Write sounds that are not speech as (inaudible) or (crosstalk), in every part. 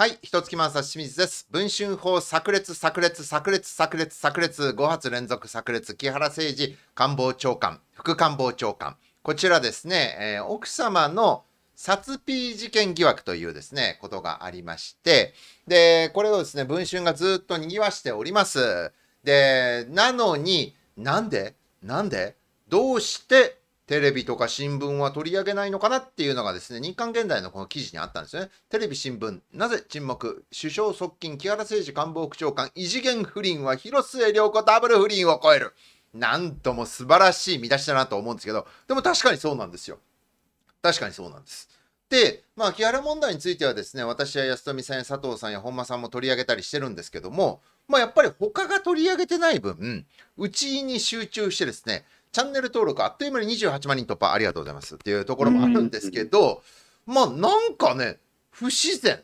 はい、一月満さ清水です。文春法炸裂、炸裂、炸裂、炸裂、炸裂、5発連続炸裂、木原誠二官房長官、副官房長官。こちらですね、えー、奥様の殺 P 事件疑惑というですね、ことがありまして、で、これをですね、文春がずっと賑わしております。で、なのに、なんでなんでどうしてテレビとか新聞は取り上げないのかなっていうのがですね、日刊現代のこの記事にあったんですね。テレビ、新聞、なぜ沈黙、首相側近、木原誠二官房副長官、異次元不倫は広末涼子ダブル不倫を超える。なんとも素晴らしい見出しだなと思うんですけど、でも確かにそうなんですよ。確かにそうなんです。で、まあ、木原問題についてはですね、私や安富さんや佐藤さんや本間さんも取り上げたりしてるんですけども、まあ、やっぱり他が取り上げてない分、うちに集中してですね、チャンネル登録あっという間に28万人突破ありがとうございますっていうところもあるんですけど、まあなんかね、不自然。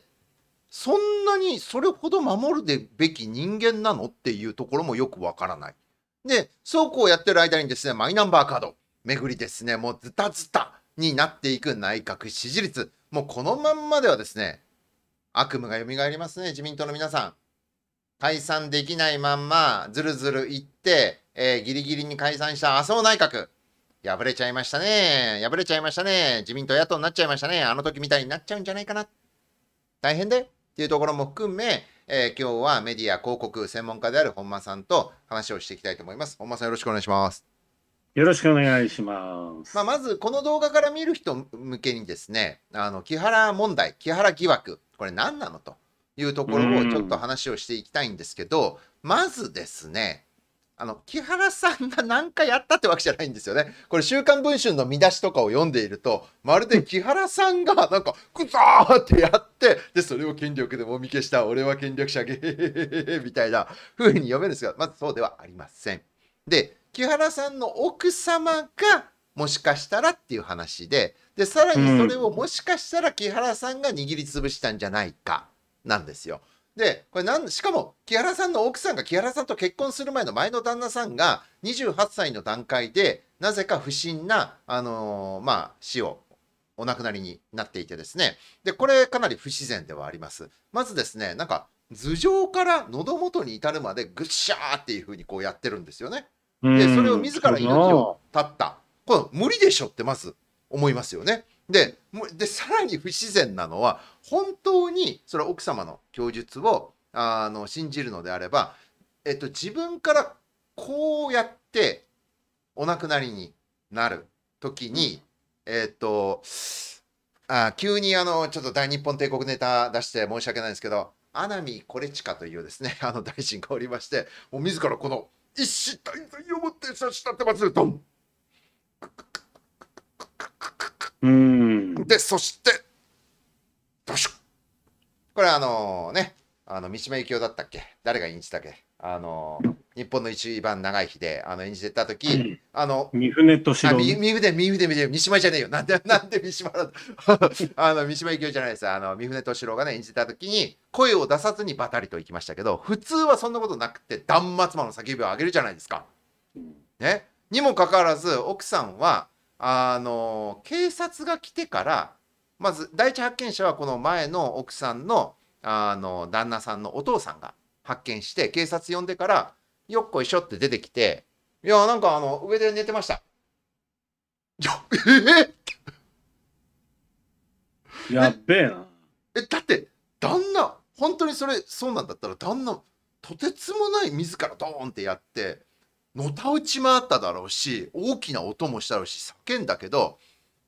そんなにそれほど守るべき人間なのっていうところもよくわからない。で、そうこうやってる間にですね、マイナンバーカード、巡りですね、もうズタズタになっていく内閣支持率。もうこのまんまではですね、悪夢が蘇りますね、自民党の皆さん。解散できないまんま、ずるずるいって、えー、ギリギリに解散した麻生内閣。敗れちゃいましたね。敗れちゃいましたね。自民党野党になっちゃいましたね。あの時みたいになっちゃうんじゃないかな。大変でっていうところも含め、えー、今日はメディア広告専門家である本間さんと話をしていきたいと思います。本間さんよろしくお願いします。よろしくお願いします。まあ、まず、この動画から見る人向けにですね、あの、木原問題、木原疑惑、これ何なのと。いうところをちょっと話をしていきたいんですけど、まずですね、あの、木原さんが何かやったってわけじゃないんですよね。これ、週刊文春の見出しとかを読んでいると、まるで木原さんが、なんか、くざーってやって、で、それを権力でもみ消した、俺は権力者、ゲーみたいな風に読めるんですが、まずそうではありません。で、木原さんの奥様が、もしかしたらっていう話で、で、さらにそれをもしかしたら木原さんが握りつぶしたんじゃないか。なんですよ。で、これなんしかも、木原さんの奥さんが木原さんと結婚する前の前の旦那さんが、28歳の段階で、なぜか不審な、あのー、まあ、死を、お亡くなりになっていてですね。で、これかなり不自然ではあります。まずですね、なんか、頭上から喉元に至るまでぐっしゃーっていう風にこうやってるんですよね。で、それを自ら命を絶った。この無理でしょってまず思いますよね。ででさらに不自然なのは本当にそれは奥様の供述をあの信じるのであれば、えっと、自分からこうやってお亡くなりになる時に、えっとあ急にあのちょっと大日本帝国ネタ出して申し訳ないんですけどナミコレチカというですね (laughs) あの大臣がおりましてもう自らこの一子大罪をもって差し立てますドンうん、で、そして、これあのね、あの三島由紀夫だったっけ誰が演じたっけあの日本の一番長い日であの演じてた時、うん、あの三船敏郎三船三船三三島じゃねえよなんで (laughs) なんで三島だ (laughs) あの三島由紀夫じゃないですあの三船敏郎がね演じた時に声を出さずにばたりと行きましたけど普通はそんなことなくて断末魔の叫びを上げるじゃないですか。ね、にもかかわらず奥さんはあの警察が来てからまず第一発見者はこの前の奥さんのあの旦那さんのお父さんが発見して警察呼んでからよっこいしょって出てきて「いやなんかあの上で寝てました」やええやっべえなえだって旦那本当にそれそうなんだったら旦那とてつもない自らドーンってやってのたうち回っただろうし大きな音もしたろうし叫んだけど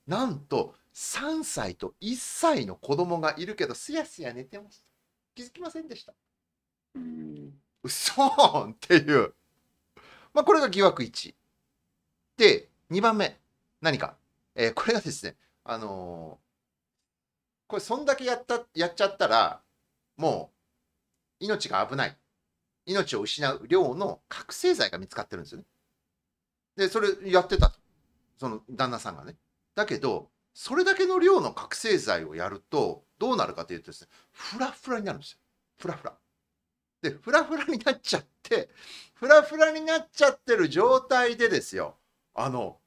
なんと3歳と1歳の子供がいるけどすやすや寝てました気づきませんでしたうそんっていうまあこれが疑惑1で2番目何か、えー、これがですねあのー、これそんだけやったやっちゃったらもう命が危ない命を失う量の覚醒剤が見つかってるんですよね。で、それやってたと。その旦那さんがね。だけど、それだけの量の覚醒剤をやると、どうなるかというとですね、フラフラになるんですよ。フラフラ。で、フラフラになっちゃって、フラフラになっちゃってる状態でですよ、あの、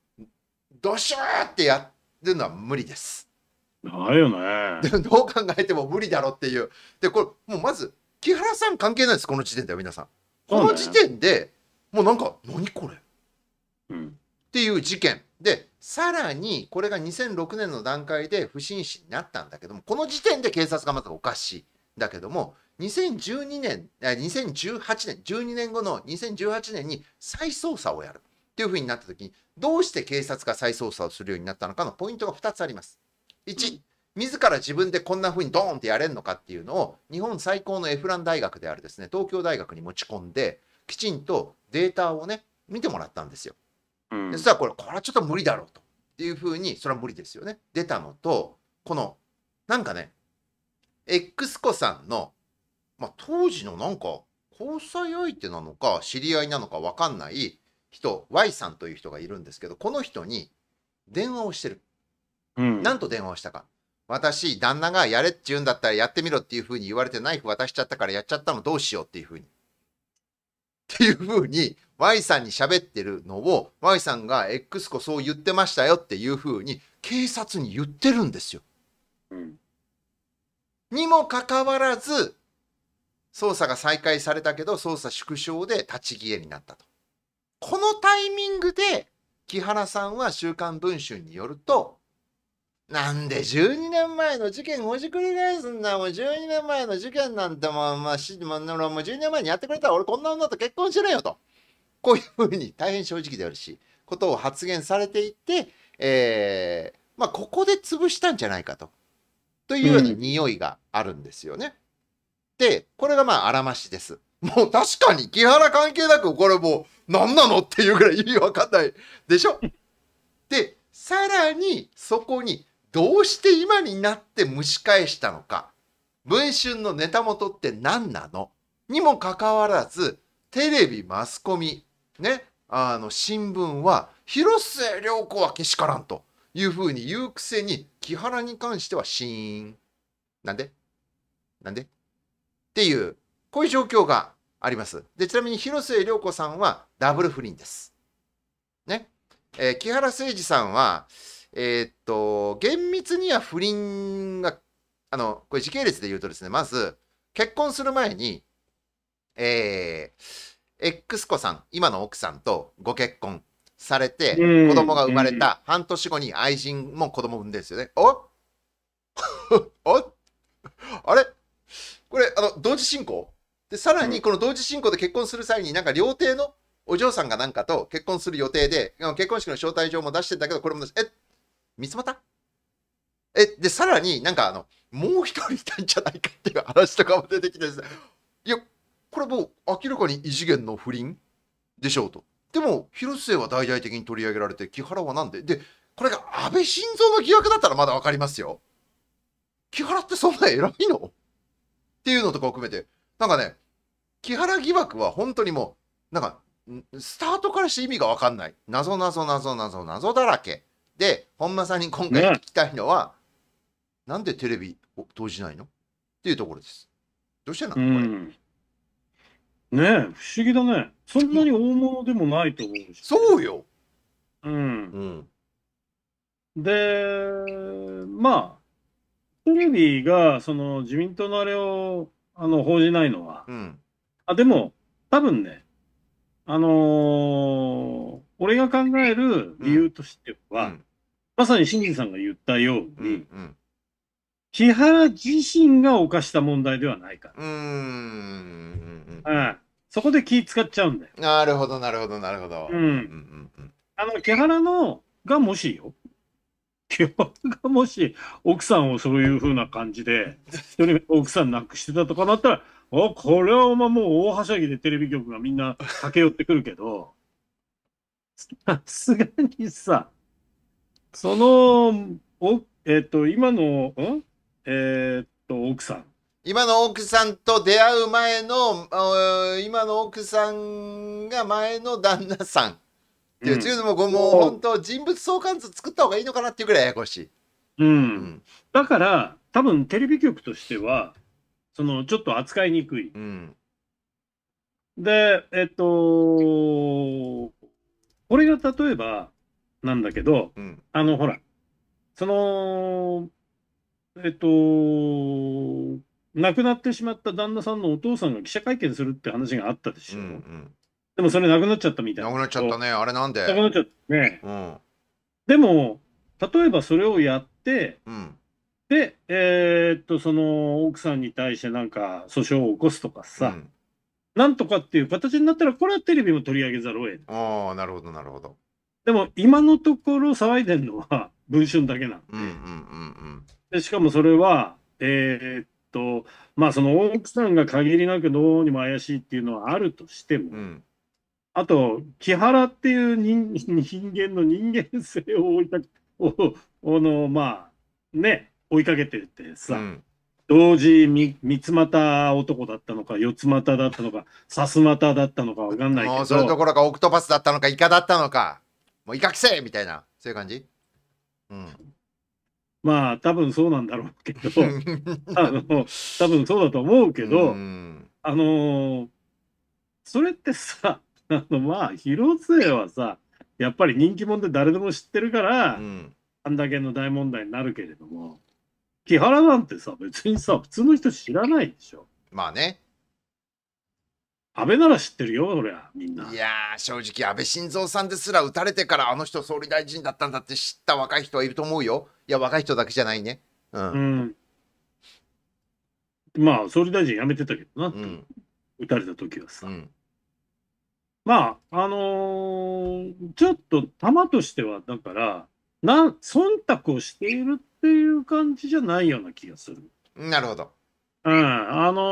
ドシューってやるのは無理です。ないよね。どう考えても無理だろっていう。で、これ、もうまず、木原さん関係ないですこの時点では皆さんこの時点でもうなんか何これ、っていう事件でさらにこれが2006年の段階で不審死になったんだけどもこの時点で警察がまたおかしいだけども2012年2018年12年後の2018年に再捜査をやるっていうふうになった時にどうして警察が再捜査をするようになったのかのポイントが2つあります。1自ら自分でこんな風にドーンってやれるのかっていうのを日本最高のエフラン大学であるですね東京大学に持ち込んできちんとデータをね見てもらったんですよ。で、ん、そしたらこれこれはちょっと無理だろうとっていう風にそれは無理ですよね出たのとこのなんかね X 子さんの、まあ、当時のなんか交際相手なのか知り合いなのか分かんない人 Y さんという人がいるんですけどこの人に電話をしてる、うん、なんと電話をしたか私、旦那がやれって言うんだったらやってみろっていうふうに言われてナイフ渡しちゃったからやっちゃったのどうしようっていうふうに。っていうふうに Y さんに喋ってるのを Y さんが X 子そう言ってましたよっていうふうに警察に言ってるんですよ。うん、にもかかわらず捜査が再開されたけど捜査縮小で立ち消えになったと。このタイミングで木原さんは「週刊文春」によるとなんで12年前の事件をじくり返すんだもう12年前の事件なんてもう,、まあ、しもう12年前にやってくれたら俺こんな女と結婚しろよとこういうふうに大変正直であるしことを発言されていって、えーまあ、ここで潰したんじゃないかとというような匂いがあるんですよね。でこれがまああらましです。もう確かに木原関係なくこれもう何なのっていうぐらい意味わかんないでしょでさらにそこにどうして今になって蒸し返したのか、文春のネタ元って何なのにもかかわらず、テレビ、マスコミ、ね、あの、新聞は、広末涼子はけしからんというふうに言うくせに、木原に関してはシーン。なんでなんでっていう、こういう状況があります。で、ちなみに広末涼子さんはダブル不倫です。ね。えー、木原誠二さんは、えー、っと、厳密には不倫が、あの、これ時系列で言うとですね、まず、結婚する前に、えー、X 子さん、今の奥さんとご結婚されて、子供が生まれた半年後に愛人も子供産んでるんですよね。お (laughs) あれこれ、あの、同時進行で、さらにこの同時進行で結婚する際に、なんか料亭のお嬢さんがなんかと結婚する予定で、結婚式の招待状も出してたけど、これもえ三つたえ、で、さらになんかあの、もう一人いたんじゃないかっていう話とかも出てきてですね。いや、これもう明らかに異次元の不倫でしょうと。でも、広末は大々的に取り上げられて、木原はなんでで、これが安倍晋三の疑惑だったらまだわかりますよ。木原ってそんな偉いのっていうのとかを含めて、なんかね、木原疑惑は本当にもう、なんか、スタートからして意味がわかんない。謎謎謎謎謎だらけ。で、本間さんに今回聞きたいのは、ね、なんでテレビを投じないのっていうところです。どうしてなの、これ。うんねえ、不思議だね。そんなに大物でもないと思うし、そうよ。うん。うん、で、まあ、テレビが、その、自民党のあれを、あの、報じないのは、うん、あ、でも、多分ね、あのー、俺が考える理由としては、うん、まさに新人さんが言ったように、うんうん木原自身が犯した問題ではないから。うん。そこで気使っちゃうんだよ。なるほど、なるほど、なるほど。うん。うんあの、木原の、がもしよ。木原がもし、奥さんをそういうふうな感じで、一人奥さん亡くしてたとかなったら、お、これはお前もう大はしゃぎでテレビ局がみんな駆け寄ってくるけど、さすがにさ、その、おえっ、と、今の、んえっと、奥さん。今の奥さんと出会う前の、今の奥さんが前の旦那さん。っていう、うん、いうのも、もう本当、人物相関図作った方がいいのかなっていうぐらいややこしい。うん。うん、だから、多分テレビ局としては、その、ちょっと扱いにくい。うん、で、えっと、これが例えば、なんだけど、うん、あの、ほら、その、えっと、亡くなってしまった旦那さんのお父さんが記者会見するって話があったでしょ。うんうん、でもそれなくなっちゃったみたいな。なくなっちゃったね。あれなんでなくなっちゃったね。うん、でも、例えばそれをやって、うん、で、えー、っと、その奥さんに対してなんか訴訟を起こすとかさ、うん、なんとかっていう形になったら、これはテレビも取り上げざるを得ない。ああ、なるほど、なるほど。でも今のところ騒いでるのは文春だけなんでしかもそれはえー、っとまあその奥さんが限りなくどうにも怪しいっていうのはあるとしても、うん、あと木原っていう人人間の人間性を追いかけ (laughs) のまあね追いかけてってさ、うん、同時三つ股男だったのか四つ股だったのかさす股だったのか分かんないけどそれどころかオクトパスだったのかイカだったのかもう威嚇せみたいな、そういう感じうん。まあ、多分そうなんだろうけど、(laughs) あの、多分そうだと思うけど、うん、あのー、それってさ、あの、まあ、広末はさ、やっぱり人気者で誰でも知ってるから、うん、あんだけの大問題になるけれども、木原なんてさ、別にさ、普通の人知らないでしょ。まあね。安倍なら知ってるよ、そりゃ、みんな。いやー、正直、安倍晋三さんですら撃たれてから、あの人、総理大臣だったんだって知った若い人はいると思うよ。いや、若い人だけじゃないね。うん。うん、まあ、総理大臣辞めてたけどな、うん、撃たれた時はさ。うん、まあ、あのー、ちょっと、玉としては、だから、な、忖度をしているっていう感じじゃないような気がする。なるほど。うん、あの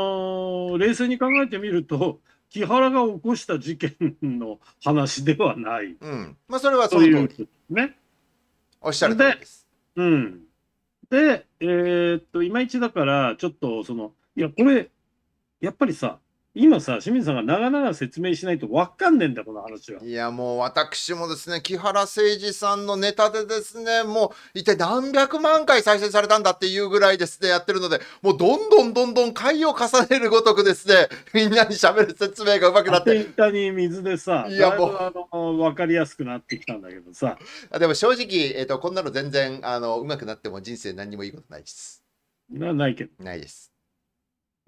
ー、冷静に考えてみると、木原が起こした事件の話ではない。うん。まあ、それはそういうね。おっしゃる通りです。うん。で、えー、っと、いまいちだから、ちょっと、その、いや、これ、やっぱりさ、今さ、清水さんが長々説明しないと分かんねえんだ、この話は。いや、もう私もですね、木原誠二さんのネタでですね、もう一体何百万回再生されたんだっていうぐらいですね、やってるので、もうどんどんどんどん回を重ねるごとくですね、(laughs) みんなに喋る説明がうまくなって。板に水でさ、いやもうあのかりやすくなってきたんだけどさ。でも正直、えーと、こんなの全然あのうまくなっても人生何にもいいことないです。なないけど。ないです。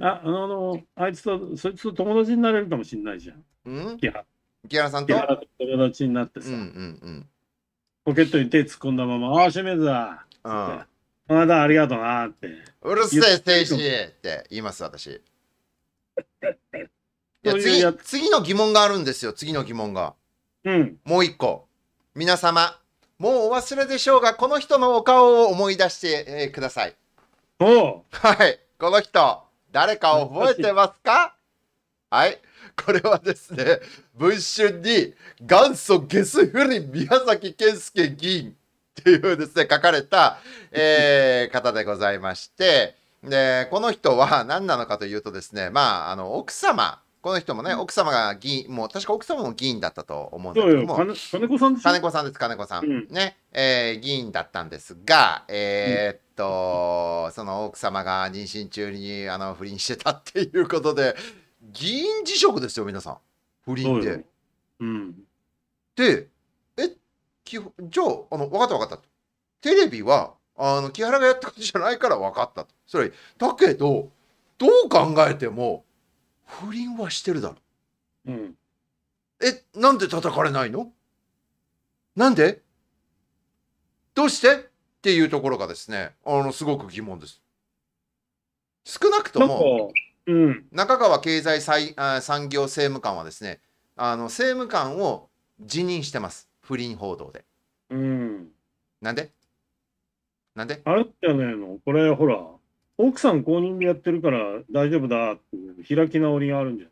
あ、あの、あのあいつと、そいつと友達になれるかもしれないじゃん。うん木原さん木と原と友達になってうさ、んうんうん。ポケットに手突っ込んだまま、ああ、めずだ。うんこの間ありがとうなって。うるせえ、精子って言います、私。(laughs) いや次、次の疑問があるんですよ、次の疑問が。うん。もう一個。皆様、もうお忘れでしょうが、この人のお顔を思い出して、えーください。おはい、この人。誰か覚えてますかはい。これはですね、文春に元祖ゲス不倫宮崎健介議員っていうですね、書かれた、えー、方でございまして、で、この人は何なのかというとですね、まあ、あの、奥様この人もね、奥様が議員、もう確か奥様も議員だったと思うんですけども、金子さんです金子さんです、金子さん。うん、ね、えー、議員だったんですが、えー、っと、うん、その奥様が妊娠中にあの不倫してたっていうことで、議員辞職ですよ、皆さん。不倫で。うん、で、え、きじゃあ、あの分かった分かったテレビは、あの、木原がやったことじゃないから分かったと。それ、だけど、どう考えても、不倫はしてるだろ。うん。え、なんで叩かれないのなんでどうしてっていうところがですね、あの、すごく疑問です。少なくとも、うん、中川経済あ産業政務官はですね、あの、政務官を辞任してます。不倫報道で。うん。なんでなんであれじゃねえのこれほら、奥さん公認でやってるから大丈夫だっていう開き直りがあるんじゃ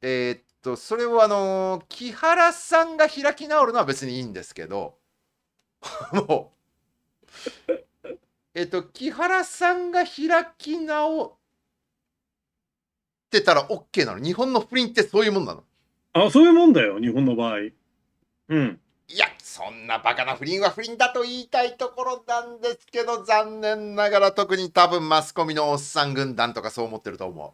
えー、っと、それをあのー、木原さんが開き直るのは別にいいんですけど、(laughs) もう、(laughs) えっと、木原さんが開き直ってたら OK なの。日本の不倫ってそういうもんなの。あ、そういうもんだよ、日本の場合。うん。いやそんなバカな不倫は不倫だと言いたいところなんですけど残念ながら特に多分マスコミのおっさん軍団とかそう思ってると思う。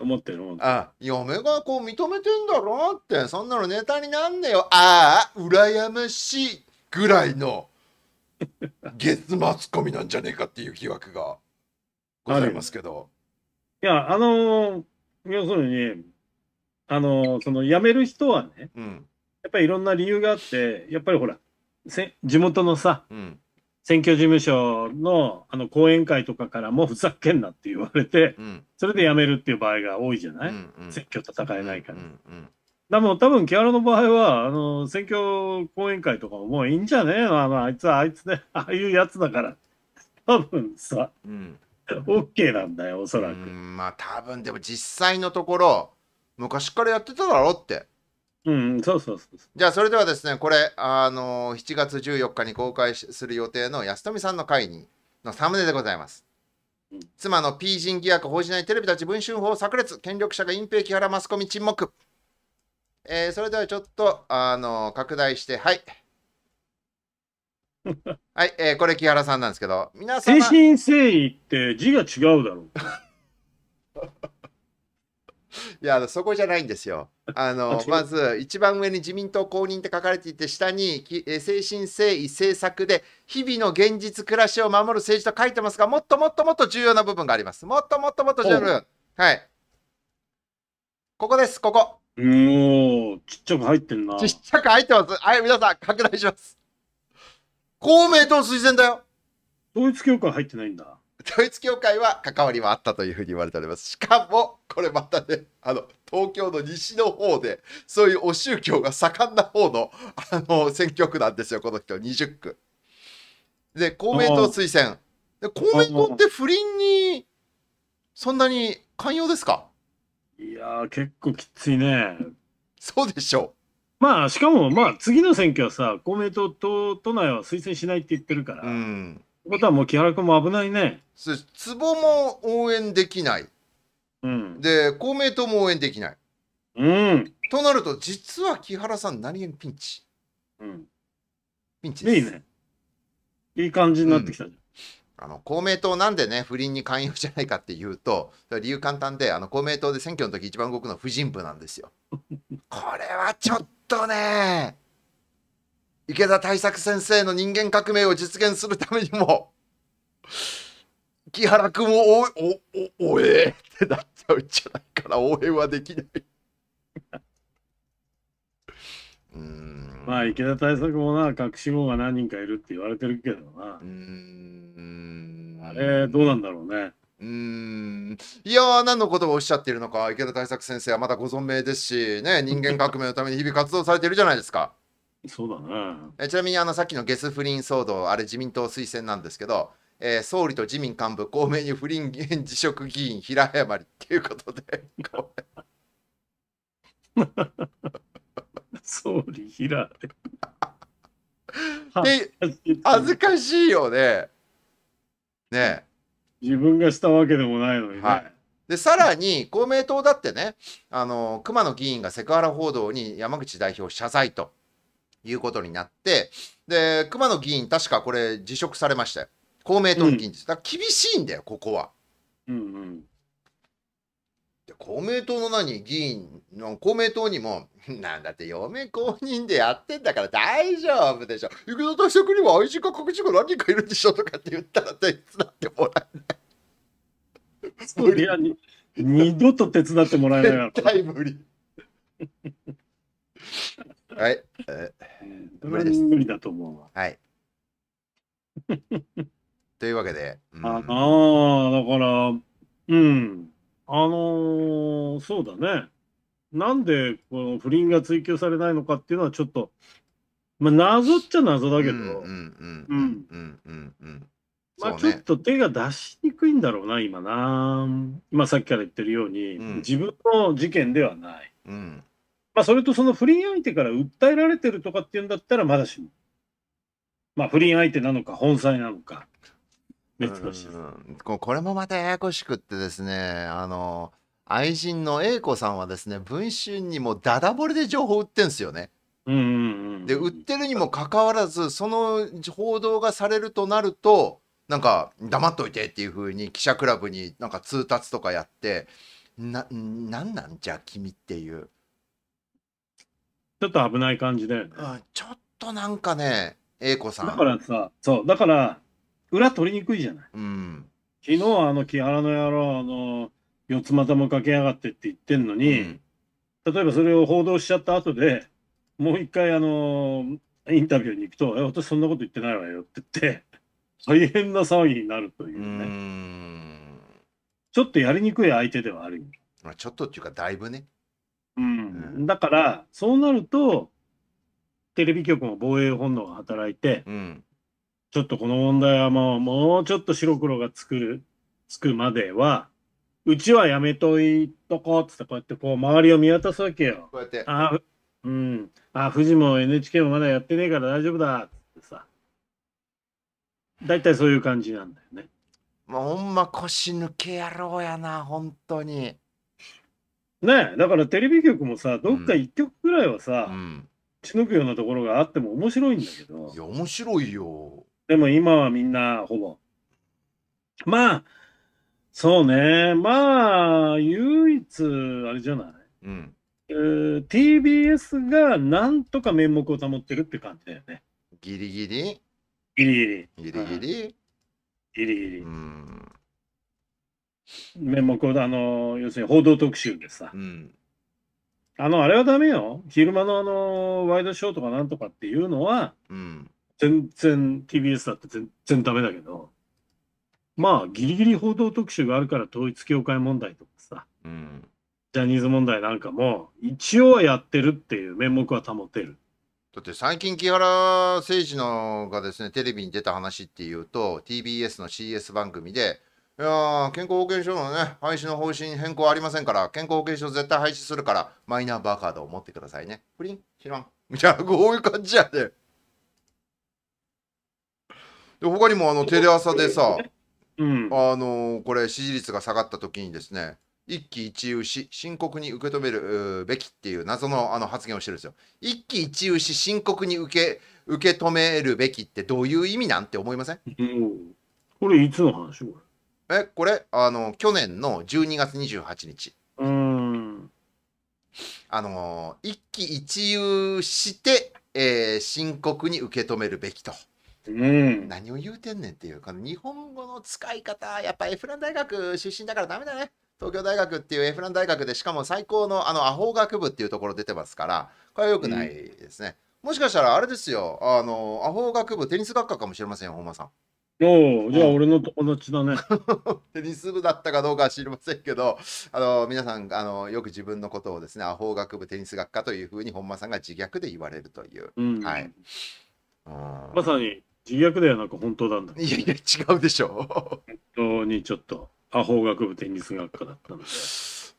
思ってるもんあ嫁がこう認めてんだろってそんなのネタになんねよああ羨ましいぐらいの (laughs) 月マスコミなんじゃねえかっていう疑惑がございますけどいやあのー、要するにあのー、その辞める人はね、うん、やっぱりいろんな理由があってやっぱりほら地元のさ、うん、選挙事務所のあの講演会とかからもふざけんなって言われて、うん、それで辞めるっていう場合が多いじゃない、うんうん、選挙戦えないから。うんうんうんでも多分、木原の場合は、あの、選挙講演会とかももういいんじゃねえのあの、あいつはあいつね、ああいうやつだから。多分さ、うん、OK なんだよ、おそらく。まあ多分、でも実際のところ、昔からやってただろって。うん、そうそうそうじゃあそれではですねこれあの7月14日に公開する予定の安富さんの会にのサムネでございます、うん、妻のピージン疑惑報じないテレビたち文春法炸裂権力者が隠蔽木原マスコミ沈黙、えー、それではちょっとあの拡大してはい (laughs) はい、えー、これ木原さんなんですけど皆さん誠心誠意って字が違うだろういやそこじゃないんですよ。あのまず一番上に自民党公認って書かれていて下に精神誠意政策で日々の現実暮らしを守る政治と書いてますがもっともっともっと重要な部分があります。もっともっともっと重要なはい。ここです、ここ。うちっちゃく入ってんな。ちっちゃく入ってます。はい、皆さん、拡大します。公明党推薦だよ。統一協会入ってないんだ。統一教会は関わりはあったというふうに言われております。しかも、これまたね、あの、東京の西の方で、そういうお宗教が盛んな方の、あの、選挙区なんですよ、この人、20区。で、公明党推薦。で、公明党って不倫に、そんなに寛容ですかいや結構きついね。そうでしょう。まあ、しかも、まあ、次の選挙はさ、公明党と都内は推薦しないって言ってるから。うんことはもう木原君も危ないね。つぼも応援できない。うん、で、公明党も応援できない。うん、となると、実は木原さん、何円ピンチ。うん、ピンチです。いいね。いい感じになってきた、うん、あの公明党なんでね、不倫に寛容じゃないかっていうと、理由簡単で、あの公明党で選挙の時一番動くのは婦人部なんですよ。(laughs) これはちょっとね。池田大作先生の人間革命を実現するためにも、木原君を応援、お、お、え援ってなっちゃうんじゃないから、応援はできない。まあ池田大作もな隠し子が何人かいるって言われてるけどなうんあれどうなんだろうねうんいや何のことをおっしゃっているのか池田大作先生はまだご存命ですしね人間革命のために日々活動されているじゃないですかそうだねえちなみにあのさっきのゲス不倫騒動あれ自民党推薦なんですけど、えー、総理と自民幹部公明に不倫辞職議員平謝りっていうことで (laughs) 総理平で恥ずかしいよねね自分がしたわけでもないのにね、はいでさらに公明党だってねあの熊野議員がセクハラ報道に山口代表謝罪ということになって、で、熊野議員、確かこれ、辞職されましたよ。公明党議員です。だ厳しいんだよ、ここは。うんうん、で公明党の何、議員の公明党にも、(laughs) なんだって嫁公認でやってんだから大丈夫でしょ。く田対策には愛人か国人か何人かいるでしょとかって言ったら手伝ってもらえない。(laughs) 二度と手伝ってもらえない。絶対無理。はい。え無理です。無理だと思うわ。はい。(laughs) というわけで。うん、ああ、だから、うん。あのー、そうだね。なんでこの不倫が追及されないのかっていうのはちょっと、まあ、謎っちゃ謎だけど、まあちょっと手が出しにくいんだろうな、今な。今さっきから言ってるように、うん、自分の事件ではない。うんまあ、それとその不倫相手から訴えられてるとかっていうんだったらまだしも、まあ、不倫相手なのか本妻なのか別として、これもまたややこしくってですねあの愛人の A 子さんはですね文春にもダダ漏れで情報売ってんすよね。うんで売ってるにもかかわらずその報道がされるとなるとなんか黙っといてっていう風に記者クラブになんか通達とかやってななんなんじゃ君っていう。ちょっと危ない感じだよね。うん、ちょっとなんかね、英子さん。だからさ、そう、だから、裏取りにくいじゃない。うん、昨日、あの、木原の野郎、あの、四つ股も駆け上がってって言ってんのに、うん、例えばそれを報道しちゃった後で、もう一回、あの、インタビューに行くと、え、私そんなこと言ってないわよって言って、大変な騒ぎになるというね。うちょっとやりにくい相手ではある。ちょっとっていうか、だいぶね。うん、だからそうなるとテレビ局も防衛本能が働いて、うん、ちょっとこの問題はもうもうちょっと白黒が作るつくまではうちはやめといとこうっつってこうやってこう周りを見渡すわけよ。こうやってあ、うん、あ富士も NHK もまだやってねえから大丈夫だってさ大体そういう感じなんだよね。もうほんま腰抜け野郎やな本当に。ねだからテレビ局もさ、どっか一局ぐらいはさ、うん、血のくようなところがあっても面白いんだけど。いや、面白いよ。でも今はみんな、ほぼ。まあ、そうね。まあ、唯一、あれじゃない。うん。えー、TBS がなんとか面目を保ってるって感じだよね。ギリギリギリギリ。ギリギリ。ギリギリ。うん面目を、あの、要するに報道特集でさ、うん、あの、あれはダメよ。昼間のあの、ワイドショーとかなんとかっていうのは、うん、全然 TBS だって全然ダメだけど、まあ、ギリギリ報道特集があるから統一教会問題とかさ、うん、ジャニーズ問題なんかも、一応はやってるっていう面目は保てる。だって最近木原誠二のがですねテレビに出た話っていうと TBS の CS 番組でいや健康保険証のね、廃止の方針変更ありませんから、健康保険証絶対廃止するから、マイナンバーカードを持ってくださいね。プリン知らん。いこういう感じやで、で、他にも、あの、テレ朝でさ、うん、あのー、これ、支持率が下がった時にですね、一喜一憂し、深刻に受け止めるべきっていう謎のあの発言をしてるんですよ。一喜一憂し、深刻に受け受け止めるべきってどういう意味なんて思いません、うん、これ、いつの話これえ、これ、あの、去年の12月28日。うん。あの、一喜一憂して、えー、深刻に受け止めるべきと。うん、何を言うてんねんっていうか日本語の使い方やっぱエフラン大学出身だからダメだね東京大学っていうエフラン大学でしかも最高のあのアホ学部っていうところ出てますからこれは良くないですね、うん、もしかしたらあれですよあのアホ学部テニス学科かもしれませんよ本間さんおじゃあ俺の友達だね。(laughs) テニス部だったかどうかは知りませんけど、あの皆さんあのよく自分のことをですね、ア法学部テニス学科というふうに本間さんが自虐で言われるという。うん、はい。まさに自虐ではなく本当なんだ。いやいや違うでしょう。本当にちょっとア法学部テニス学科だったので。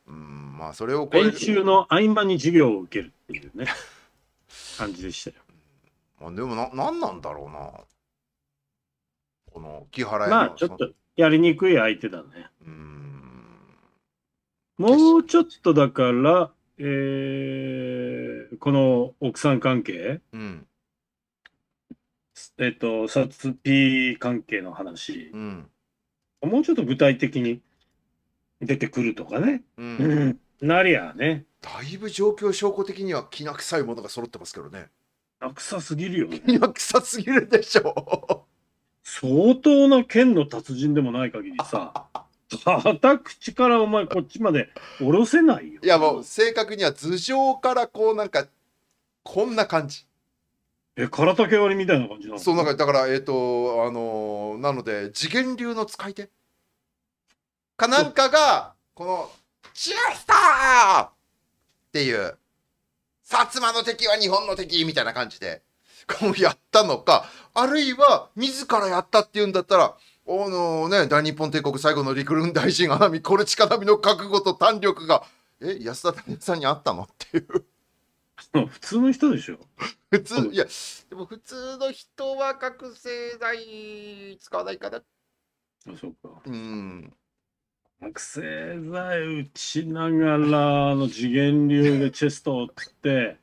うんまあそれを練習の合間に授業を受けるっていうね (laughs) 感じでしたよ。でもな何なんだろうな。この木原まあちょっとやりにくい相手だね。うんもうちょっとだから、えー、この奥さん関係、うん、えっ、と、サツピー関係の話、うん、もうちょっと具体的に出てくるとかね、うん、なりゃね。だいぶ状況証拠的にはきな臭いものが揃ってますけどね。な臭すぎるよね。きな臭すぎるでしょ。相当な剣の達人でもない限りさ、叩くからお前こっちまで下ろせないよ。いやもう正確には頭上からこうなんか、こんな感じ。え、空竹割りみたいな感じなのそう、なんかだから、えっ、ー、と、あのー、なので、次元流の使い手かなんかが、この、チュースターっていう、薩摩の敵は日本の敵みたいな感じで。やったのか、あるいは自らやったっていうんだったら、あのね、大日本帝国最後の陸軍大臣、ナミ、コルチカナみの覚悟と胆力が、え、安田谷さんにあったのっていう。普通の人でしょ普通、いや、でも普通の人は覚醒剤使わないかな。あ、そうか。うん。覚醒剤打ちながらの次元流でチェストを食って、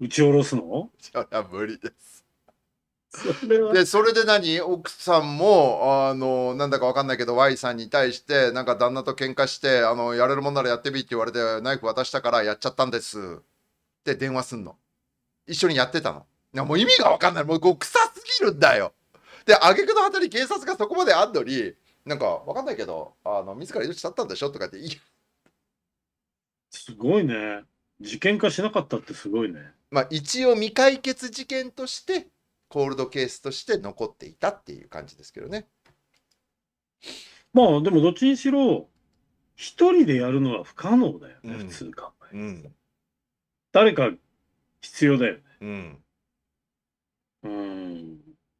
打ち下ろすの (laughs) それは無理です。そでそれで何奥さんもあのなんだか分かんないけど Y さんに対してなんか旦那と喧嘩してあのやれるもんならやってみって言われてナイフ渡したからやっちゃったんですって電話すんの一緒にやってたのやもう意味が分かんないもう臭すぎるんだよで挙句の果てに警察がそこまであんのになんか分かんないけどあの自ら命絶ったんでしょとかってすごいね事件化しなかったってすごいねまあ一応未解決事件としてコールドケースとして残っていたっていう感じですけどね。まあでもどっちにしろ一人でやるのは不可能だよね、うん、普通考え、うん、誰か必要だよね。うん。うん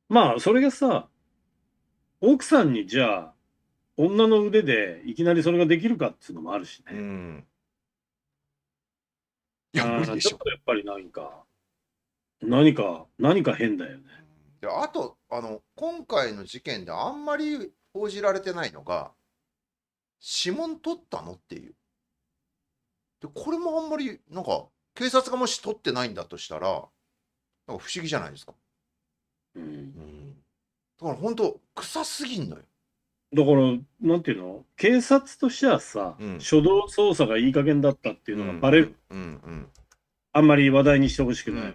まあそれがさ奥さんにじゃあ女の腕でいきなりそれができるかっつうのもあるしね。うん、いや無理でしょ。ちょっとやっぱりなか。何か、何か変だよね。であとあの今回の事件であんまり報じられてないのが指紋取ったのっていうでこれもあんまりなんか警察がもし取ってないんだとしたらなんか不思議じゃないですか、うん、だから本当臭すぎんのよだからなんていうの警察としてはさ、うん、初動捜査がいい加減だったっていうのがバレる、うん、うんうんあんまり話題にしてほしくない。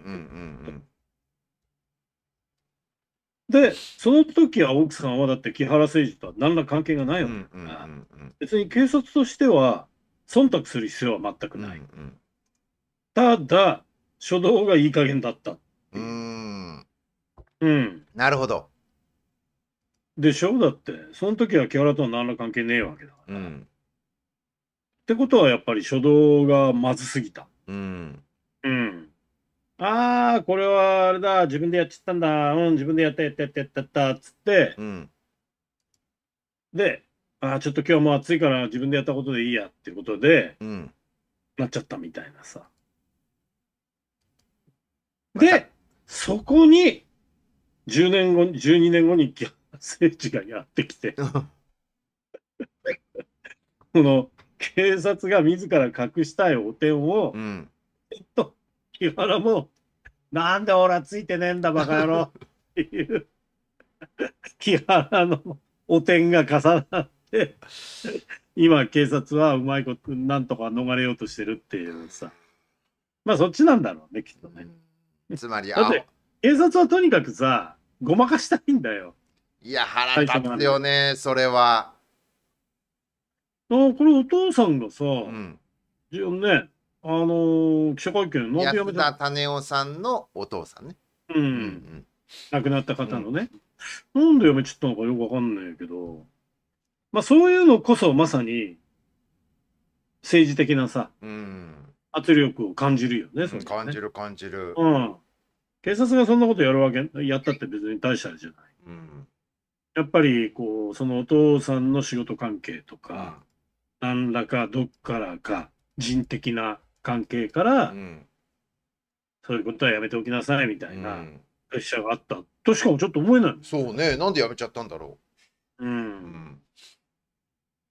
で、その時は奥さんはだって木原誠二とは何ら関係がないわけだから、別に警察としては忖度する必要は全くない。うんうん、ただ、初動がいい加減だったう。うん。うん。なるほど。でしょだって、その時は木原とは何ら関係ねえわけだから。うん、ってことはやっぱり初動がまずすぎた。うん。うん。ああ、これはあれだ、自分でやっちゃったんだ、うん、自分でやったやったやったやったったっつって、うん。で、あちょっと今日も暑いから自分でやったことでいいやってことで、うん。なっちゃったみたいなさ。で、そこに、10年後、12年後にギャ政治がやってきて、(laughs) この警察が自ら隠したい汚点を、うん、えっと、木原も、なんで俺はついてねえんだ、バカ野郎っていう、木原の汚点が重なって、今、警察はうまいこと、なんとか逃れようとしてるっていうさ。まあ、そっちなんだろうね、きっとね。つまり、だって、警察はとにかくさ、ごまかしたいんだよ。いや、腹立つよね、それは。あこれお父さんがさ、うん、ね、あのー、記者会見のでめ安田種さんのお父さんね。うん、うんうん亡くなった方のね、なんで読めちゃったのかよくわかんないけど、まあそういうのこそまさに政治的なさ、うん圧力を感じるよね、それは感じる感じる。うん。警察がそんなことやるわけ、やったって別に大したじゃない。うんやっぱり、こう、そのお父さんの仕事関係とか、何らかどっからか人的な関係から、うん、そういうことはやめておきなさいみたいなプレッシャーがあったとしかもちょっと思えない、そうねなんでやめちゃったんだろう、うん、うん、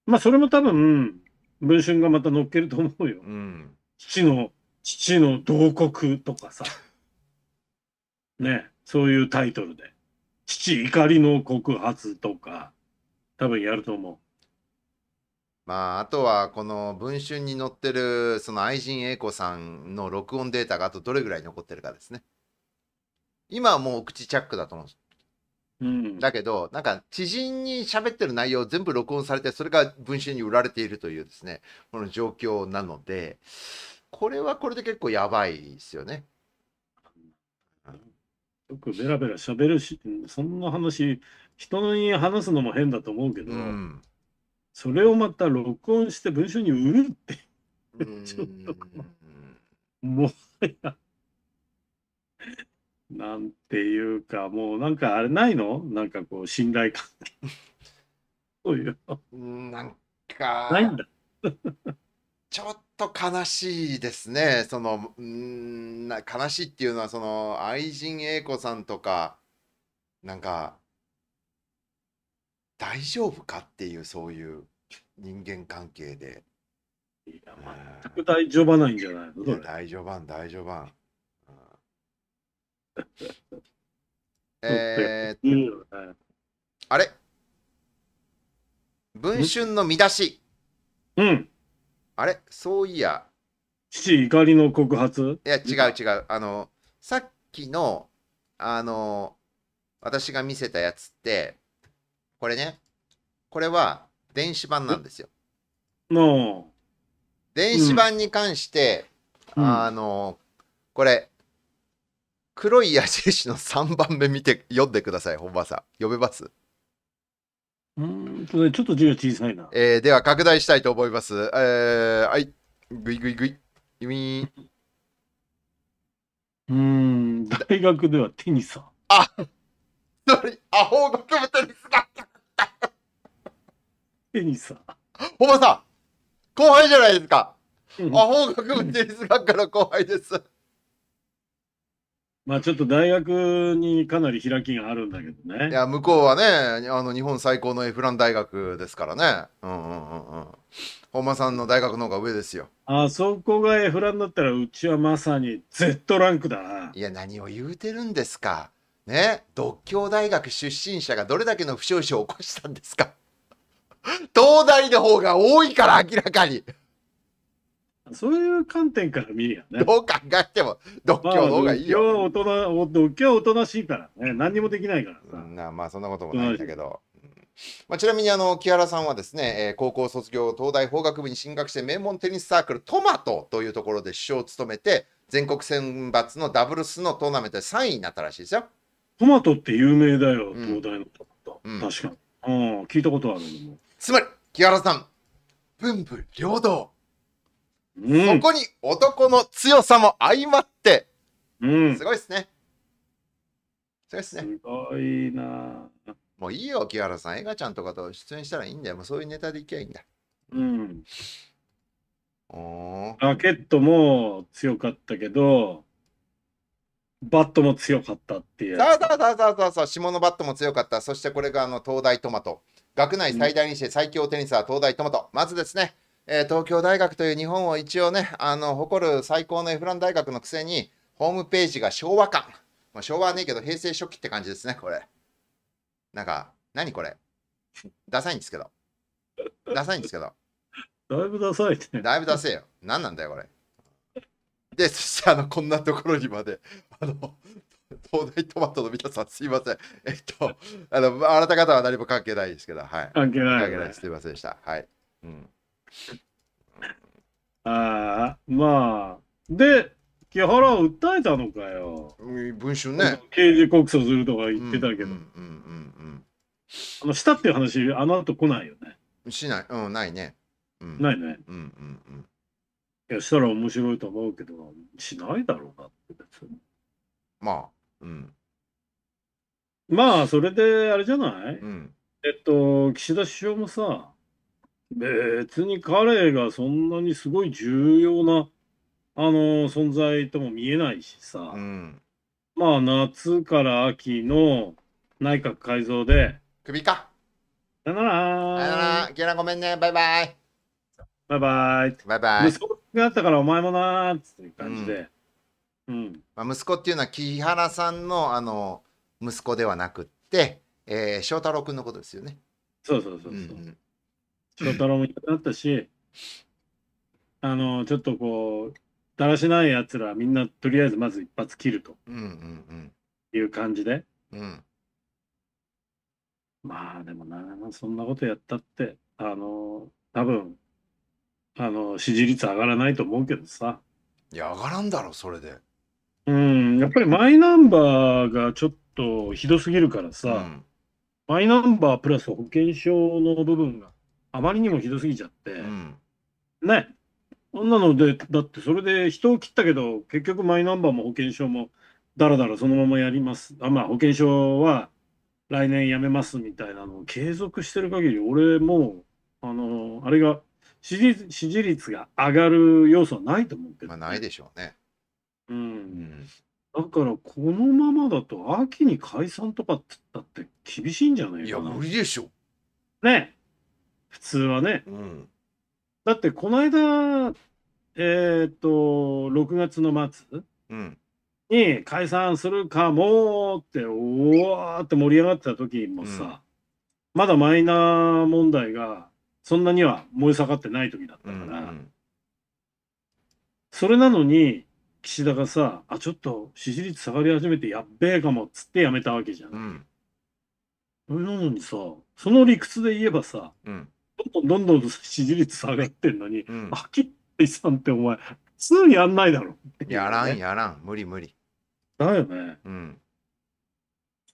まあそれも多分文春がまた乗っけると思うよ、父の父の慟哭とかさ (laughs) ねそういうタイトルで父怒りの告発とか多分やると思うまあ、あとはこの文春に載ってるその愛人 A 子さんの録音データがあとどれぐらい残ってるかですね。今はもうお口チャックだと思う、うん、だけど、なんか知人に喋ってる内容全部録音されて、それが文春に売られているというですね、この状況なので、これはこれで結構やばいですよね。よくベラベラ喋るし、そんな話、人に話すのも変だと思うけど、うんそれをまた録音して文章に売るってちょっともはやなんていうかもうなんかあれないのなんかこう信頼関そういうなんかないんだちょっと悲しいですねそのうん悲しいっていうのはその愛人英子さんとかなんか大丈夫かっていうそういう人間関係で。いや、全く大丈夫ないんじゃないのい大丈夫ん、大丈夫ばん。えー、うん、(laughs) あれ文春の見出し。うん。あれそういや。父怒りの告発いや、違う違う。あの、さっきの、あの、私が見せたやつって、これね。これは電子版なんですよ。のう。電子版に関して、うん、あの、これ、黒い矢印の3番目見て読んでください、本場さん。読めますうんちょっと字が小さいな。えー、では拡大したいと思います。えー、はい、ぐいぐいぐい、ゆみうん、大学ではテニス。あ (laughs) それ、アホ学部テニスだったテニサー。おばさん、後輩じゃないですか。あ、法学部テニス学科の後輩です。(laughs) まあちょっと大学にかなり開きがあるんだけどね。いや、向こうはね、あの日本最高のエフラン大学ですからね。うんうんうんうん。本間さんの大学の方が上ですよ。あそこがエフランだったら、うちはまさに Z ランクだいや、何を言うてるんですか。ね、独協大学出身者がどれだけの不祥事を起こしたんですか。東大の方が多いから明らかに。そういう観点から見るよね。どう考えても、独協の方がいいよ。ま独協は大人、独協はおとなしいからね。何にもできないからさ。なまあ、そんなこともないんだけど。まあ、ちなみにあの木原さんはですね、えー、高校卒業東大法学部に進学して名門テニスサークルトマトというところで首相を務めて全国選抜のダブルスのトーナメントで3位になったらしいですよ。トマトって有名だよ、東大のトマト。うん、確かに。うん、聞いたことあるつまり、木原さん、文武両道。うん、そこに男の強さも相まって、うん、すごいっすね。すごいっすね。すごいなもういいよ、木原さん。映画ちゃんとかと出演したらいいんだよ。もうそういうネタでいけばいいんだ。うん。おラケットも強かったけど、バットも強かったっていうそうそうそうそう、下のバットも強かった。そしてこれがあの東大トマト。学内最大にして最強テニスは東大友と、まずですね、えー、東京大学という日本を一応ね、あの、誇る最高のエフラン大学のくせに、ホームページが昭和感。まあ、昭和はねえけど、平成初期って感じですね、これ。なんか、何これ。ダサいんですけど。ダサいんですけど。だいぶダサいてだいぶダセいよ。何なんだよ、これ。で、そして、あの、こんなところにまで、あの、東大トマトの皆さん、すいません。(laughs) えっと、あの、あなた方は何も関係ないですけど、はい。関係ない、ね、関係ない。すいませんでした。はい。うん。ああ、まあ。で、木原を訴えたのかよ。文春ね。刑事告訴するとか言ってたけど。うん、うん、うん。あの、したっていう話、あの後来ないよね。しない、うん、ないね。うん、ないね。うん、うん、うん。いや、したら面白いと思うけど、しないだろうなって、別に。まあ。うん。まあ、それで、あれじゃないうん。えっと、岸田首相もさ、別に彼がそんなにすごい重要な、あの、存在とも見えないしうさ、ん。まあ、夏から秋の内閣改造で、首か。さよなら。さよなら。ラごめんね。バイバイ。バイバイバイバイ。があったからお前もなーっていう感じん。で、うんまあ、息子っていうのは木原さんのあの息子ではなくって、えー、翔太郎君のことですよね。そうそうそうそう。うん、翔太郎もいなくなったし、あのちょっとこうだらしないやつらみんなとりあえずまず一発切ると、うんうんうん、いう感じで、うん、まあでもなそんなことやったってあの多分あの支持率上がらないと思うけどさいや上がらんだろそれでうん、やっぱりマイナンバーがちょっとひどすぎるからさ、うん、マイナンバープラス保険証の部分があまりにもひどすぎちゃって、うん、ね、そんなので、だってそれで人を切ったけど、結局マイナンバーも保険証もだらだらそのままやります、あまあ、保険証は来年やめますみたいなのを継続してる限り、俺もう、あのあれが支持、支持率が上がる要素はないと思うけど、ね、まあ、ないでしょうね。うん。だからこのままだと秋に解散とかって言ったって厳しいんじゃないいや、無理でしょ。ね、普通はね。うん。だってこの間、えっと、6月の末うん。に解散するかもって、おわって盛り上がってた時もうん。さ、まだマイナー問題がそんなには燃え盛ってない時だったうから、ん。それなのに、岸田がさあちょっと支持率下がり始めてやっべえかもっつってやめたわけじゃん。うん、それなのにさその理屈で言えばさ、うん、どんどんどんどん支持率下がってんのに、うん、秋田さんってお前普通やんないだろ。やらんやらん無理無理。だよね。うん。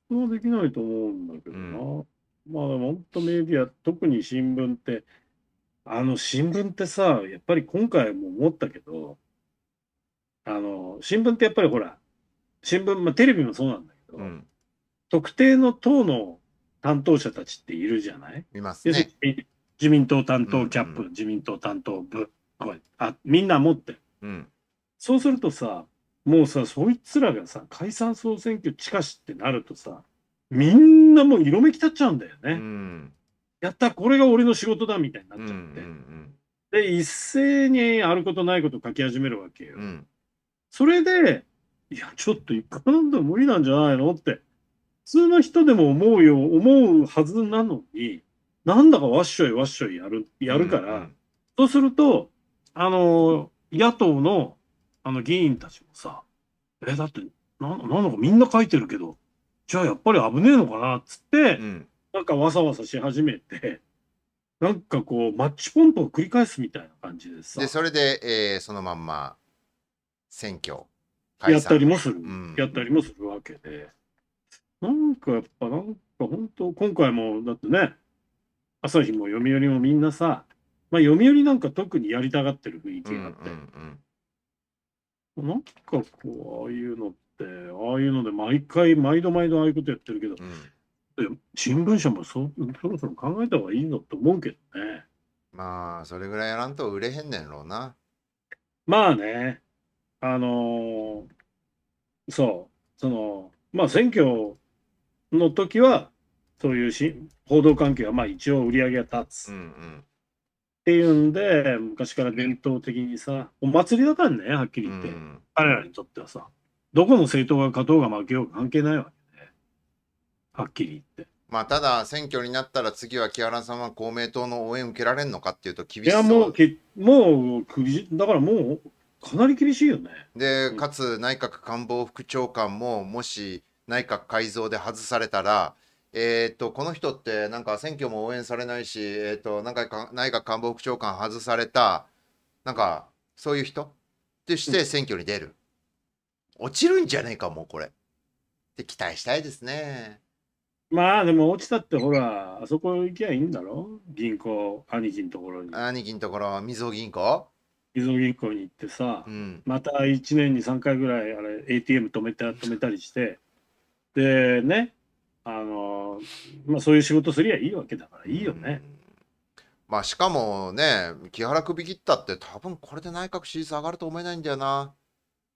それはできないと思うんだけどな。うんまあでも本当メディア、特に新聞って、あの新聞ってさ、やっぱり今回も思ったけど、あの、新聞ってやっぱりほら、新聞、まあ、テレビもそうなんだけど、うん、特定の党の担当者たちっているじゃないいます、ね、自民党担当キャップ、うんうん、自民党担当部、あ、みんな持ってうん、そうするとさ、もうさ、そいつらがさ、解散総選挙近しってなるとさ、みんなもう色めき立っちゃうんだよね。うん、やった、これが俺の仕事だみたいになっちゃって。で、一斉にあることないこと書き始めるわけよ。うん、それで、いや、ちょっと一回飲んでも無理なんじゃないのって、普通の人でも思うよ、思うはずなのに、なんだかわっしょいわっしょいやる、やるから、うんうん、そうすると、あの、野党の、あの、議員たちもさ、え、だって、ななんだかみんな書いてるけど、じゃあやっぱり危ねえのかなっつって、うん、なんかわさわさし始めて、なんかこう、マッチポンプを繰り返すみたいな感じでさ。で、それで、えー、そのまんま選挙やったりもする、うん、やったりもするわけで、なんかやっぱ、なんか本当、今回もだってね、朝日も読売もみんなさ、まあ、読売なんか特にやりたがってる雰囲気があって、うんうんうん、なんかこう、ああいうのって、ああいうので、毎回、毎度毎度ああいうことやってるけど、うん、新聞社もそそろそろ考えた方がいいのと思うけどね。まあ、それぐらいやらんと売れへんねんろうな。まあね。あのー、そう、その、まあ、選挙の時は、そういうし報道関係はまあ一応売り上げが立つ。うんうんっていうんで昔から伝統的にさお祭りだからねはっきり言って、うん、彼らにとってはさどこの政党が勝とうが負けようが関係ないわけねはっきり言ってまあただ選挙になったら次は木原さんは公明党の応援受けられるのかっていうと厳しいやもうけもうだからもうかなり厳しいよね。で、かつ内閣官房副長官も、もし内閣改造で外されたら、えー、っとこの人ってなんか選挙も応援されないし、えー、っとなんか内閣官房副長官外されたなんかそういう人てして選挙に出る、うん、落ちるんじゃねえかもうこれって期待したいですねまあでも落ちたってほらあそこ行きゃいいんだろ銀行兄貴のところに兄貴のところみずほ銀行みず銀行に行ってさ、うん、また1年に3回ぐらいあれ ATM 止めた止めたりしてでねあの、まあ、そういう仕事すりゃいいわけだからいいよね。まあしかもね木原首切ったって多分これで内閣支持率上がると思えないんだよな。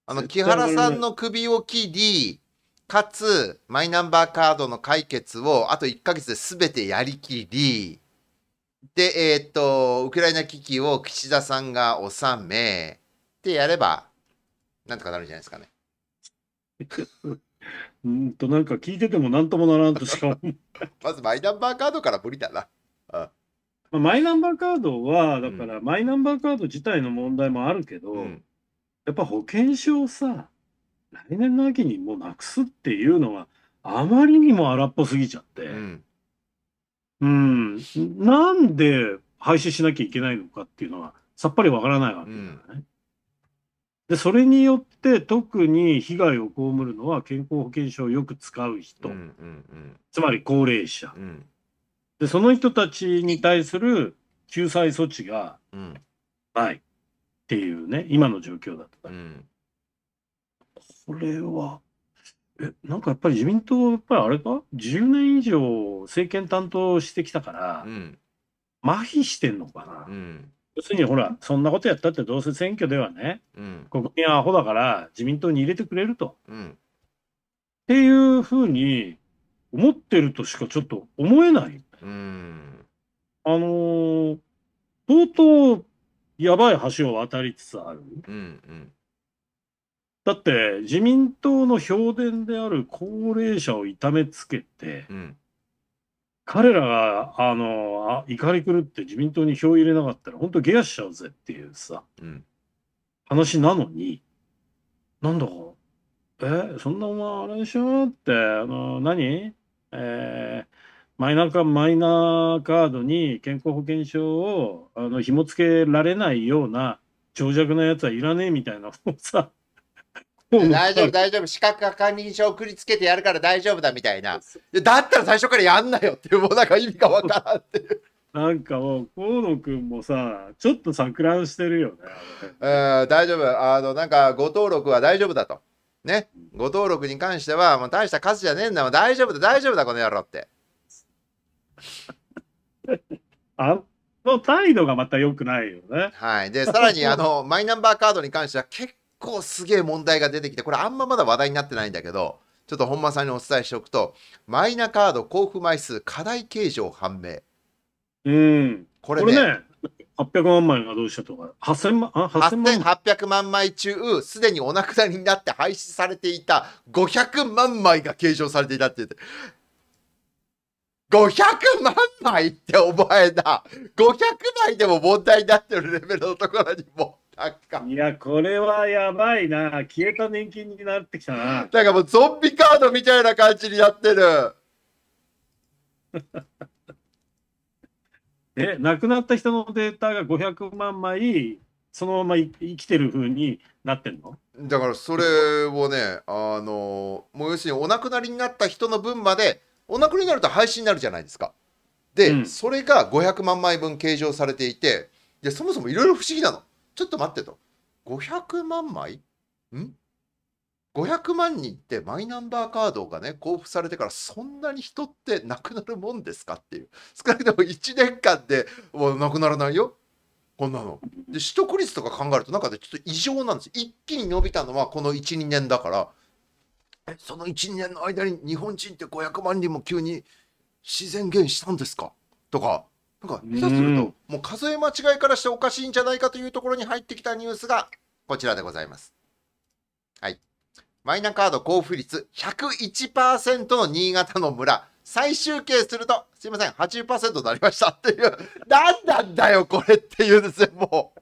あの木原さんの首を切りかつマイナンバーカードの解決をあと1か月で全てやりきりで、えー、っと、ウクライナ危機を岸田さんが収め、ってやれば、なんとかなるんじゃないですかね。(laughs) うんと、なんか聞いててもなんともならんとしか (laughs) まずマイナンバーカードから無理だな。あまあ、マイナンバーカードは、だから、うん、マイナンバーカード自体の問題もあるけど、うん、やっぱ保険証さ、来年の秋にもうなくすっていうのは、あまりにも荒っぽすぎちゃって。うんうん、なんで廃止しなきゃいけないのかっていうのは、さっぱりわからないわけだよね。うん、で、それによって特に被害を被るのは健康保険証をよく使う人、うんうんうん、つまり高齢者、うん、で、その人たちに対する救済措置がないっていうね、今の状況だった。うん、これはえ、なんかやっぱり自民党、やっぱりあれか、10年以上政権担当してきたから、麻痺してんのかな。要するにほら、そんなことやったってどうせ選挙ではね、うん。国民はアホだから自民党に入れてくれると。っうん。ていうふうに思ってるとしかちょっと思えない。うん。あのー、相当やばい橋を渡りつつある。うん。うん。だって自民党の評伝である高齢者を痛めつけて、うん、彼らがあのあ怒り狂って自民党に票入れなかったら本当ゲアしちゃうぜっていうさ、うん、話なのになんだかえそんなお前あれでしょってあの何えー、マイナカマイナカードに健康保険証をあの紐付けられないような長尺なやつはいらねえみたいなのをさ大丈夫、大丈夫、資格管理証送りつけてやるから大丈夫だみたいな。だったら最初からやんなよっていう、もうなんか意味がわからんっていう。なんかもう河野君もさちょっと錯乱してるよね。大丈夫あのなんかご登録は大丈夫だと。ね、ご登録に関してはもう大した数じゃねえんだもん大丈夫だ大丈夫だこの野郎って。(laughs) あの態度がまた良くないよね。はい、でさらにあの (laughs) マイナンバーカードに関しては結構すげえ問題が出てきて、これあんままだ話題になってないんだけど、ちょっと本間さんにお伝えしておくと、マイナカード交付枚数課題形状判明。うん。これね。これね800万枚がどうしたとか、8000万、あ、8 0 8万枚中、すでにお亡くなりになって廃止されていた500万枚が計上されていたって言って、500万枚ってお前だ !500 枚でも問題になってるレベルのところにもたか。いや、これはやばいな。消えた年金になってきたな。なんかもうゾンビカードみたいな感じになってる。(laughs) え、亡くなった人のデータが500万枚、そのまま生きてるふうになってんのだからそれをね、あの、もう要するにお亡くなりになった人の分まで、お亡くなりになると廃止になるじゃないですか。で、うん、それが500万枚分計上されていて、でそもそもいろいろ不思議なの。ちょっと待ってと500万枚ん500万人ってマイナンバーカードがね交付されてからそんなに人って亡くなるもんですかっていう少なくとも1年間でもう亡くならないよこんなの。で取得率とか考えるとなんかでちょっと異常なんです一気に伸びたのはこの12年だからえその12年の間に日本人って500万人も急に自然減したんですかとかなんか下手すると、もう数え間違いからしておかしいんじゃないかというところに入ってきたニュースがこちらでございます。はい。マイナカード交付率101%の新潟の村。最終形すると、すいません、80%になりましたっていう、何なんだよ、これっていうんですよ、も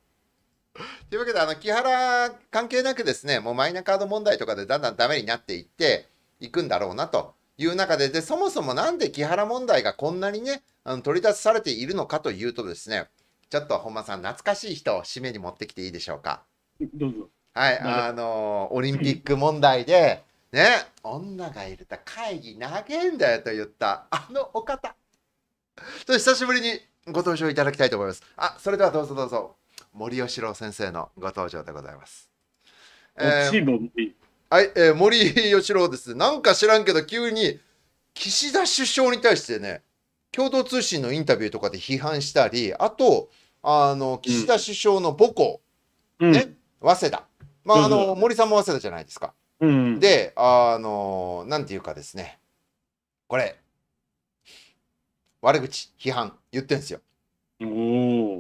う。というわけで、あの、木原関係なくですね、もうマイナカード問題とかでだんだんダメになっていって、いくんだろうなという中で、で、そもそもなんで木原問題がこんなにね、あの取り出されているのかというとですね、ちょっと本間さん、懐かしい人を締めに持ってきていいでしょうか。どうぞ。はい、あのー、オリンピック問題で、ね、女がいると会議長えんだよと言った、あのお方。ちょっと久しぶりにご登場いただきたいと思います。あ、それではどうぞどうぞ。森喜朗先生のご登場でございます。えー、はい、えー、森喜朗です。なんか知らんけど、急に岸田首相に対してね、共同通信のインタビューとかで批判したり、あと、あの岸田首相の母校、うん、ね、早稲田、まああの、うん、森さんも早稲田じゃないですか。うん、で、あの、なんていうかですね、これ、悪口、批判、言ってんですよ。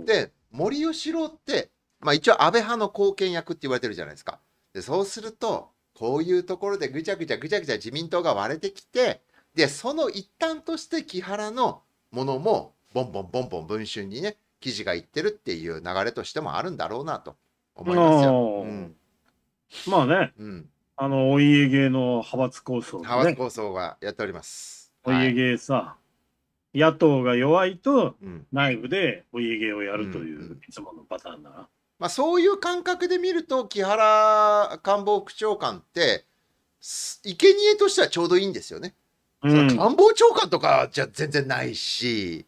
で、森喜朗って、まあ、一応安倍派の後見役って言われてるじゃないですか。でそうするとこういうところでぐちゃぐちゃぐちゃぐちゃ自民党が割れてきて、で、その一端として木原のものも、ボンボンボンボン文春にね、記事がいってるっていう流れとしてもあるんだろうなと思いますよ。うん、まあね、うん、あの、お家芸の派閥構想、ね、派閥構想がやっております。お家芸さ、はい、野党が弱いと内部でお家芸をやるという、いつものパターンだな。うんまあ、そういう感覚で見ると木原官房副長官って生贄としてはちょうどいいんですよね。うん、官房長官とかじゃ全然ないし、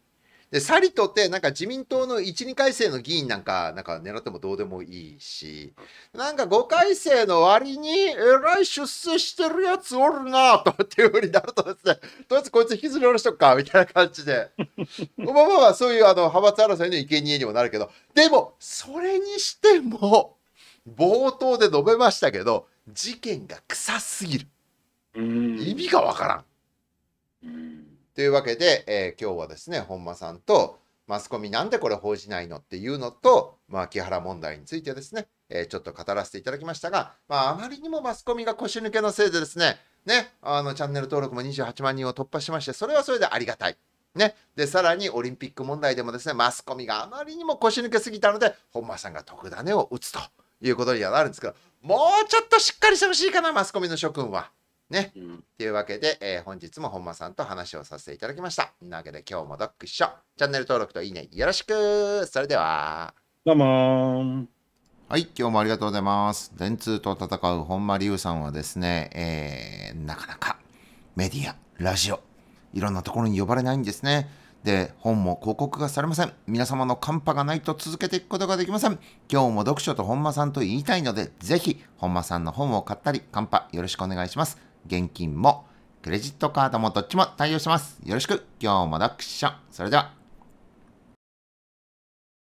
で、サリとって、なんか自民党の1、2回生の議員なんか、なんか狙ってもどうでもいいし、なんか5回生の割に、えらい出世してるやつおるなとっていうふうになるとですね、とりあえずこいつ引きずり下ろしとくか、みたいな感じで。(laughs) まあまあまあ、そういうあの派閥争いの生贄にもなるけど、でも、それにしても、冒頭で述べましたけど、事件が臭すぎる。意味がわからん。というわけで、えー、今日はですね本間さんとマスコミなんでこれ報じないのっていうのと、まあ、木原問題についてですね、えー、ちょっと語らせていただきましたが、まあ、あまりにもマスコミが腰抜けのせいでですねねあのチャンネル登録も28万人を突破しましてそれはそれでありがたい。ね、でさらにオリンピック問題でもですねマスコミがあまりにも腰抜けすぎたので本間さんが特ダネを打つということにはなるんですけどもうちょっとしっかりしてほしいかなマスコミの諸君は。ね、うん、というわけで、えー、本日も本間さんと話をさせていただきました。なわけで今日もドッグ一緒。チャンネル登録といいねよろしくそれでは。どうもはい、今日もありがとうございます。電通と戦う本間龍さんはですね、えー、なかなかメディア、ラジオ、いろんなところに呼ばれないんですね。で、本も広告がされません。皆様のカンパがないと続けていくことができません。今日も読書と本間さんと言いたいので、ぜひ本間さんの本を買ったり、カンパよろしくお願いします。現金もクレジットカードもどっちも対応します。よろしく。今日もダックション。それでは。